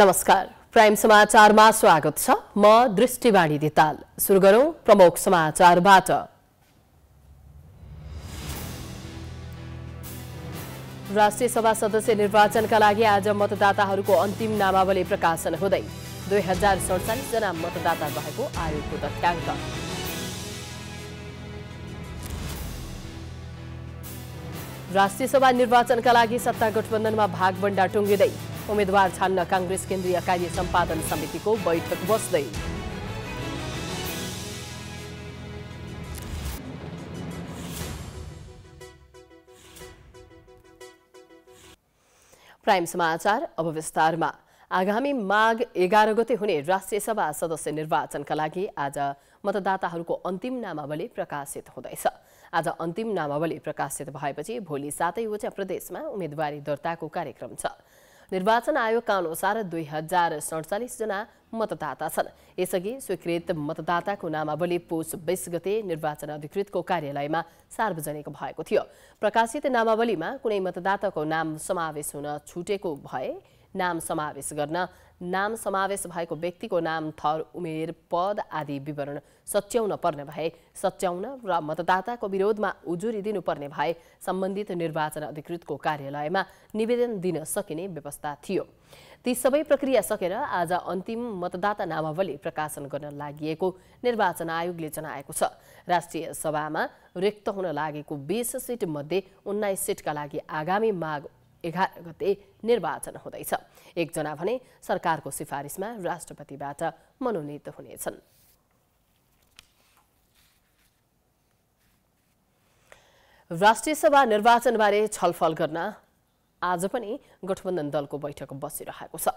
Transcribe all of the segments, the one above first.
नमस्कार प्राइम समाचारमा स्वागत छ म दृष्टिवाणी दिताल सुरु गरौं प्रमुख समाचारबाट राष्ट्रिय सभा सदस्य निर्वाचनका लागि आज मतदाताहरूको अन्तिम नामावली प्रकाशन हुँदै दुई हजार सडचालिसजना मतदाता भएको आयोगको तथ्याङ्क राष्ट्रिय सभा निर्वाचनका लागि सत्ता गठबन्धनमा भागभण्डा टुङ्गिँदै उम्मेद्वार छान्न कांग्रेस केन्द्रीय कार्य सम्पादन समितिको बैठक बस्दै प्राइम समाचार अब विस्तारमा आगामी माघ एघार गते हुने राष्ट्रिय सभा सदस्य निर्वाचनका लागि आज मतदाताहरूको अन्तिम नामावली प्रकाशित हुँदैछ आज अन्तिम नामावली प्रकाशित भएपछि भोलि सातैवटा प्रदेशमा उम्मेद्वारी दर्ताको कार्यक्रम छ निर्वाचन आयोगका अनुसार दुई हजार सडचालिसजना मतदाता छन् यसअघि स्वीकृत मतदाताको नामावली पोष बिस गते निर्वाचन अधिकृतको कार्यालयमा सार्वजनिक भएको थियो प्रकाशित नामावलीमा कुनै मतदाताको नाम समावेश हुन छुटेको भए नाम समावेश गर्न नाम समावेश भएको व्यक्तिको नाम थर उमेर पद आदि विवरण सच्याउन पर्ने भए सच्याउन र मतदाताको विरोधमा उजुरी दिनुपर्ने भए सम्बन्धित निर्वाचन अधिकृतको कार्यालयमा निवेदन दिन सकिने व्यवस्था थियो ती सबै प्रक्रिया सकेर आज अन्तिम मतदाता नामावली प्रकाशन गर्न लागि निर्वाचन आयोगले जनाएको छ राष्ट्रिय सभामा रिक्त हुन लागेको बिस सिटमध्ये उन्नाइस सिटका लागि आगामी माग एघार गते निर्वाचन हुँदैछ एकजना भने सरकारको सिफारिसमा राष्ट्रपतिबाट मनोनित हुनेछन् राष्ट्रिय सभा निर्वाचनबारे छलफल गर्न आज पनि गठबन्धन दलको बैठक बसिरहेको छ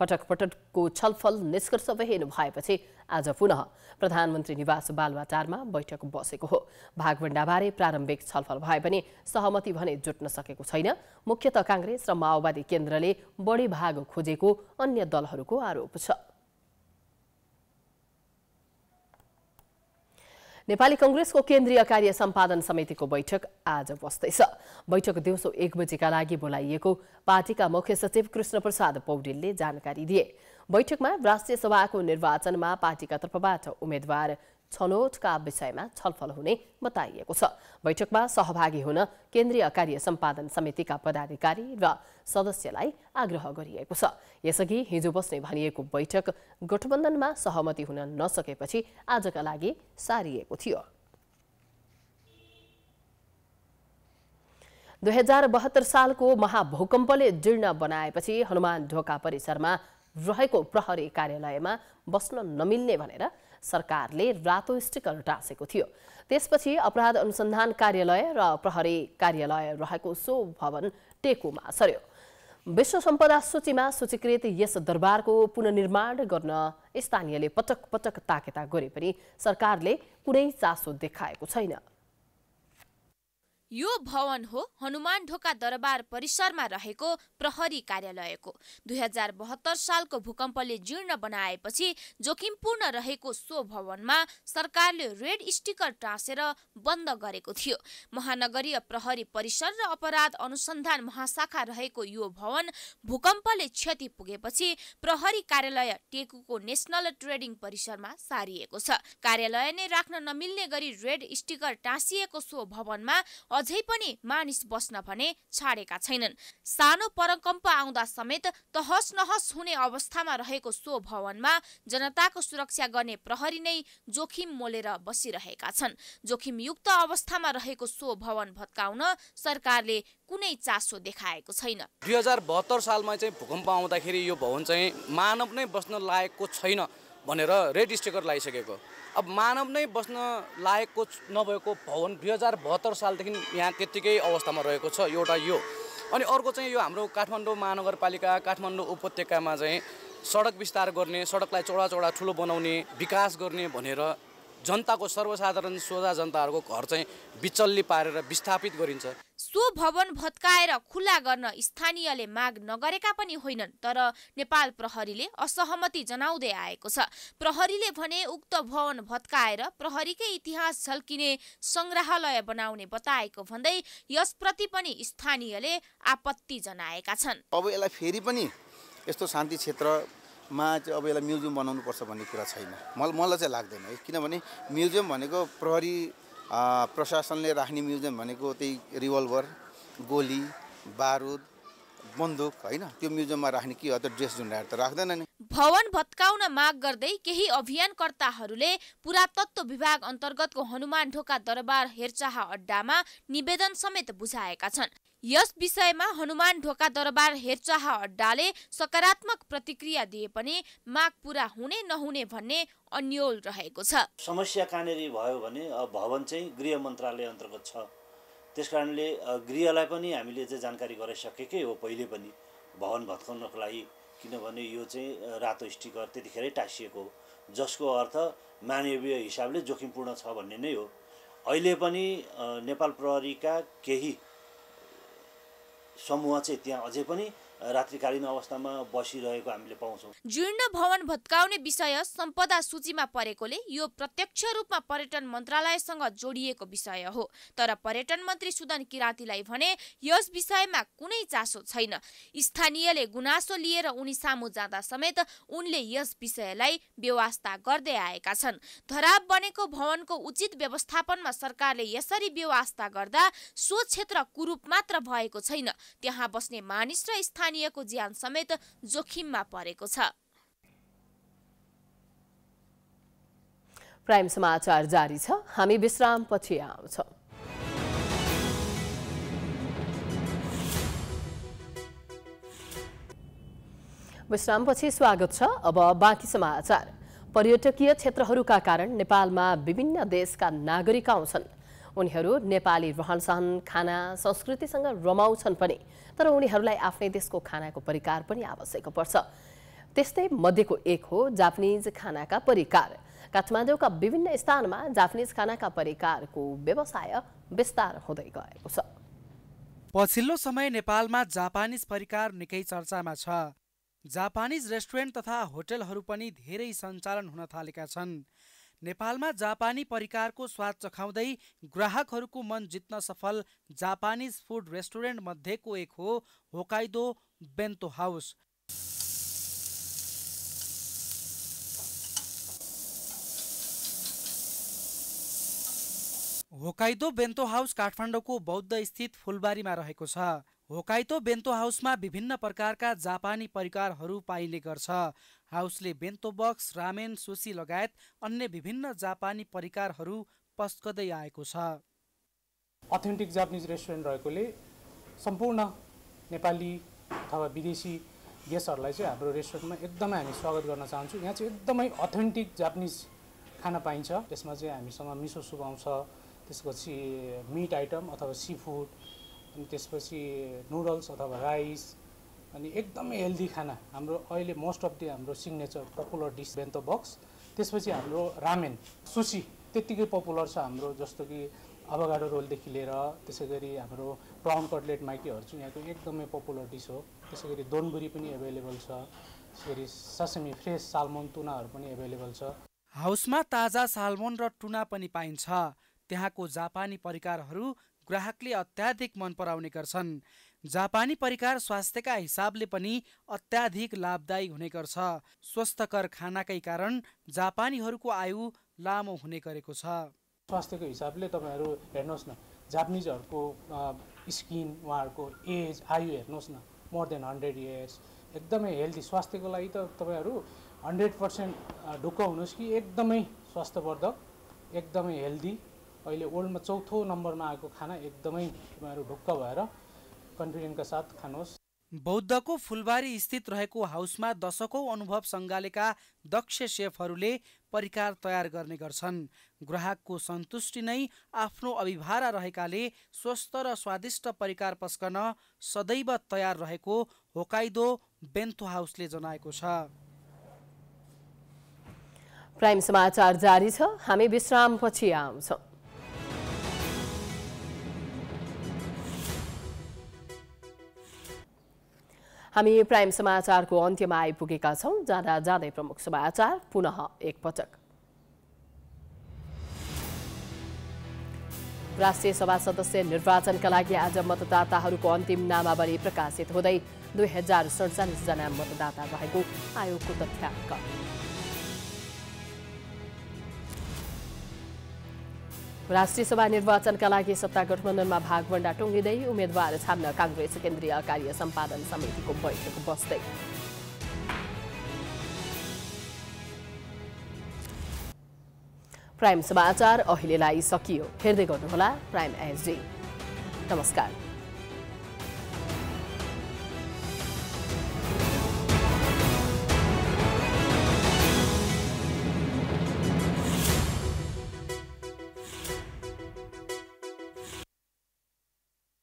पटक पटकको छलफल निष्कर्ष विहीन भएपछि आज पुनः प्रधानमन्त्री निवास बालवाटारमा बैठक बसेको हो भागभण्डाबारे प्रारम्भिक छलफल भए पनि सहमति भने जुट्न सकेको छैन मुख्यत काङ्ग्रेस र माओवादी केन्द्रले बढी भाग खोजेको अन्य दलहरूको आरोप छ नेपाली कंग्रेसको केन्द्रीय कार्य सम्पादन समितिको बैठक आज बस्दैछ बैठक दिउँसो एक बजेका लागि बोलाइएको पार्टीका मुख्य सचिव कृष्णप्रसाद पौडेलले जानकारी दिए बैठकमा राष्ट्रिय सभाको निर्वाचनमा पार्टीका तर्फबाट उम्मेद्वार छनौटका विषयमा छलफल हुने बताइएको छ बैठकमा सहभागी हुन केन्द्रीय कार्य सम्पादन समितिका पदाधिकारी र सदस्यलाई आग्रह गरिएको छ यसअघि हिजो बस्ने भनिएको बैठक गठबन्धनमा सहमति हुन नसकेपछि आजका लागि सारिएको थियो दुई हजार बहत्तर सालको महाभूकम्पले जीर्ण बनाएपछि हनुमान ढोका परिसरमा रहेको प्रहरी कार्यालयमा बस्न नमिल्ने भनेर सरकारले रातो स्टिकर टाँसेको थियो त्यसपछि अपराध अनुसन्धान कार्यालय र प्रहरी कार्यालय रहेको सो भवन टेकुमा सर्यो विश्व सम्पदा सूचीमा सूचीकृत यस दरबारको पुननिर्माण गर्न स्थानीयले पटक पटक ताकेता गरे पनि सरकारले कुनै चासो देखाएको छैन यो भवन हो हनुमान ढोका दरबार परिसरमा रहेको प्रहरी कार्यालयको दुई हजार बहत्तर सालको भूकम्पले जीर्ण बनाएपछि जोखिमपूर्ण रहेको सो भवनमा सरकारले रेड स्टिकर टाँसेर बन्द गरेको थियो महानगरीय प्रहरी परिसर र अपराध अनुसन्धान महाशाखा रहेको यो भवन भूकम्पले क्षति पुगेपछि प्रहरी कार्यालय टेकुको नेसनल ट्रेडिङ परिसरमा सारिएको छ कार्यालय नै राख्न नमिल्ने गरी रेड स्टिकर टाँसिएको सो भवनमा अझै पनि मानिस बस्न भने छाडेका छैनन् सानो परकम्प आउँदा समेत तहस नहस हुने अवस्थामा रहेको सो भवनमा जनताको सुरक्षा गर्ने प्रहरी नै जोखिम मोलेर बसिरहेका छन् जोखिमयुक्त अवस्थामा रहेको सो भवन भत्काउन सरकारले कुनै चासो देखाएको छैन दुई हजार बहत्तर सालमा चाहिँ भूकम्प आउँदाखेरि यो भवन चाहिँ मानव नै बस्न लायकको छैन भनेर रेड स्टिकर लगाइसकेको अब मानव नै बस्न लायकको नभएको भवन दुई हजार बहत्तर सालदेखि यहाँ त्यत्तिकै अवस्थामा रहेको छ एउटा यो अनि अर्को चाहिँ यो हाम्रो काठमाडौँ महानगरपालिका काठमाडौँ उपत्यकामा चाहिँ सडक विस्तार गर्ने सडकलाई चौडा चौडा ठुलो बनाउने विकास गर्ने भनेर जनताको सर्वसाधारण सोझा जनताहरूको घर चाहिँ विचल्ली पारेर विस्थापित गरिन्छ सो भवन भत्काएर खुल्ला गर्न स्थानीयले माग नगरेका पनि होइनन् तर नेपाल प्रहरीले असहमति जनाउँदै आएको छ प्रहरीले भने उक्त भवन भत्काएर प्रहरीकै इतिहास झल्किने सङ्ग्रहालय बनाउने बताएको भन्दै यसप्रति पनि स्थानीयले आपत्ति जनाएका छन् अब यसलाई फेरि पनि यस्तो शान्ति क्षेत्र मा चाहिँ अब यसलाई म्युजियम बनाउनुपर्छ भन्ने कुरा छैन मलाई मलाई चाहिँ लाग्दैन किनभने म्युजियम भनेको प्रहरी प्रशासनले राख्ने म्युजियम भनेको त्यही रिभल्भर गोली बारुद बन्दुक होइन त्यो म्युजियममा राख्ने के हो त ड्रेस झुन्डाहरू त राख्दैन नि भवन भत्काउन माग गर्दै केही अभियानकर्ताहरूले पुरातत्व विभाग अन्तर्गतको हनुमान ढोका दरबार हेरचाह अड्डामा निवेदन समेत बुझाएका छन् यस विषयमा हनुमान ढोका दरबार हेरचाह अड्डाले सकारात्मक प्रतिक्रिया दिए पनि माग पुरा हुने नहुने भन्ने अन्यल रहेको छ समस्या कहाँनिर भयो भने भवन चाहिँ गृह मन्त्रालय अन्तर्गत छ त्यस कारणले गृहलाई पनि हामीले चाहिँ जानकारी गराइसकेकै हो पहिले पनि भवन भत्काउनको लागि किनभने यो चाहिँ रातो स्टिकर त्यतिखेरै टाँसिएको हो जसको अर्थ मानवीय हिसाबले जोखिमपूर्ण छ भन्ने नै हो अहिले पनि नेपाल प्रहरीका केही समूह चाहिँ त्यहाँ अझै पनि रात्रिकालीन अवस्थामा बसिरहेको हामीले पाउँछौँ जीर्ण भवन भत्काउने विषय सम्पदा सूचीमा परेकोले यो प्रत्यक्ष रूपमा पर्यटन मन्त्रालयसँग जोडिएको विषय हो तर पर्यटन मन्त्री सुदन किरातीलाई भने यस विषयमा कुनै चासो छैन स्थानीयले गुनासो लिएर उनी सामु जाँदा समेत उनले यस विषयलाई व्यवस्था गर्दै आएका छन् धराब बनेको भवनको उचित व्यवस्थापनमा सरकारले यसरी व्यवस्था गर्दा सो क्षेत्र कुरूप मात्र भएको छैन त्यहाँ बस्ने मानिस र स्थानीय स्थानीयको ज्यान समेत जोखिममा परेको छ प्राइम समाचार जारी छ हामी विश्रामपछि विश्राम विश्रामपछि स्वागत छ अब बाँकी समाचार पर्यटकीय क्षेत्रहरूका कारण नेपालमा विभिन्न देशका नागरिक आउँछन् उनीहरू नेपाली रहनसहन खाना संस्कृतिसँग रमाउँछन् पनि तर उनीहरूलाई आफ्नै देशको खानाको परिकार पनि आवश्यक पर्छ त्यस्तै मध्येको एक हो जापानिज खानाका परिकार काठमाडौँका विभिन्न स्थानमा जापानिज खानाका परिकारको व्यवसाय विस्तार हुँदै गएको छ पछिल्लो समय नेपालमा जापानिज परिकार निकै चर्चामा छ जापानिज रेस्टुरेन्ट तथा होटलहरू पनि धेरै सञ्चालन हुन थालेका छन् नेपालमा जापानी परिकारको स्वाद चखाउँदै ग्राहकहरूको मन जित्न सफल जापानिज फुड रेस्टुरेन्ट मध्येको एक हो होकाइदो बेन्तो हाउस होकाइदो बेन्तो हाउस काठमाडौँको बौद्ध स्थित फुलबारीमा रहेको छ होकाइतो बेन्तो हाउसमा विभिन्न प्रकारका जापानी परिकारहरू पाइने गर्छ हाउसले बेन्तो बक्स रामेन सुसी लगायत अन्य विभिन्न जापानी परिकारहरू पस्कदै आएको छ अथेन्टिक जापानिज रेस्टुरेन्ट रहेकोले सम्पूर्ण नेपाली अथवा विदेशी गेस्टहरूलाई चाहिँ हाम्रो रेस्टुरेन्टमा एकदमै हामी स्वागत गर्न चाहन्छु यहाँ चाहिँ एकदमै अथेन्टिक जापानिज खाना पाइन्छ त्यसमा चाहिँ हामीसँग मिसो सुप आउँछ त्यसपछि मिट आइटम अथवा सी फुड अनि त्यसपछि नुडल्स अथवा राइस अनि एकदमै हेल्दी खाना हाम्रो अहिले मोस्ट अफ दि हाम्रो signature popular dish bento box त्यसपछि हाम्रो रामेन सुसी त्यत्तिकै पपुलर छ हाम्रो जस्तो कि अभगाडो रोलदेखि लिएर त्यसै गरी हाम्रो प्राउन कटलेट माइटीहरू चाहिँ यहाँको एकदमै पपुलर डिस हो त्यसै गरी दोनबुरी पनि एभाइलेबल छ त्यसै गरी ससेमी फ्रेस सालमोन तुनाहरू पनि एभाइलेबल छ हाउसमा ताजा सालमोन र टुना पनि पाइन्छ त्यहाँको जापानी परिकारहरू ग्राहकले अत्याधिक मन पराउने गर्छन् जापानी परिकार स्वास्थ्यका हिसाबले पनि अत्याधिक लाभदायी हुने गर्छ स्वस्थकर खानाकै कारण जापानीहरूको आयु लामो हुने गरेको छ स्वास्थ्यको हिसाबले तपाईँहरू हेर्नुहोस् न जापानिजहरूको स्किन उहाँहरूको एज आयु हेर्नुहोस् न मोर देन हन्ड्रेड इयर्स एकदमै हेल्दी स्वास्थ्यको लागि त तपाईँहरू हन्ड्रेड पर्सेन्ट ढुक्क हुनुहोस् कि एकदमै स्वास्थ्यवर्धक एकदमै हेल्दी अहिले वर्ल्डमा चौथो नम्बरमा आएको खाना एकदमै तिमीहरू ढुक्क भएर कन्फिडेन्टका साथ खानुहोस् बौद्धको फुलबारी स्थित रहेको हाउसमा दशकौँ अनुभव सङ्घालेका दक्ष सेफहरूले परिकार तयार गर्ने गर्छन् ग्राहकको सन्तुष्टि नै आफ्नो अभिभारा रहेकाले स्वस्थ र स्वादिष्ट परिकार पस्कन सदैव तयार रहेको होकाइदो बेन्थो हाउसले जनाएको छ प्राइम समाचार जारी छ हामी विश्रामपछि आउँछौँ हामी प्राइम समाचारको अन्त्यमा आइपुगेका छौँ जाँदा जाँदै प्रमुख समाचार पुनः एकपटक राष्ट्रिय सभा सदस्य निर्वाचनका लागि आज मतदाताहरूको अन्तिम नामावली प्रकाशित हुँदै दुई हजार सडचालिसजना मतदाता रहेको आयोगको तथ्याङ्क राष्ट्रिय सभा निर्वाचनका लागि सत्ता गठबन्धनमा भागभन्डा टुङ्गिँदै उम्मेद्वार छान्न काङ्ग्रेस केन्द्रीय कार्य सम्पादन समितिको बैठक बस्दै प्राइम समाचार अहिलेलाई सकियो हेर्दै गर्नुहोला प्राइम एसडी नमस्कार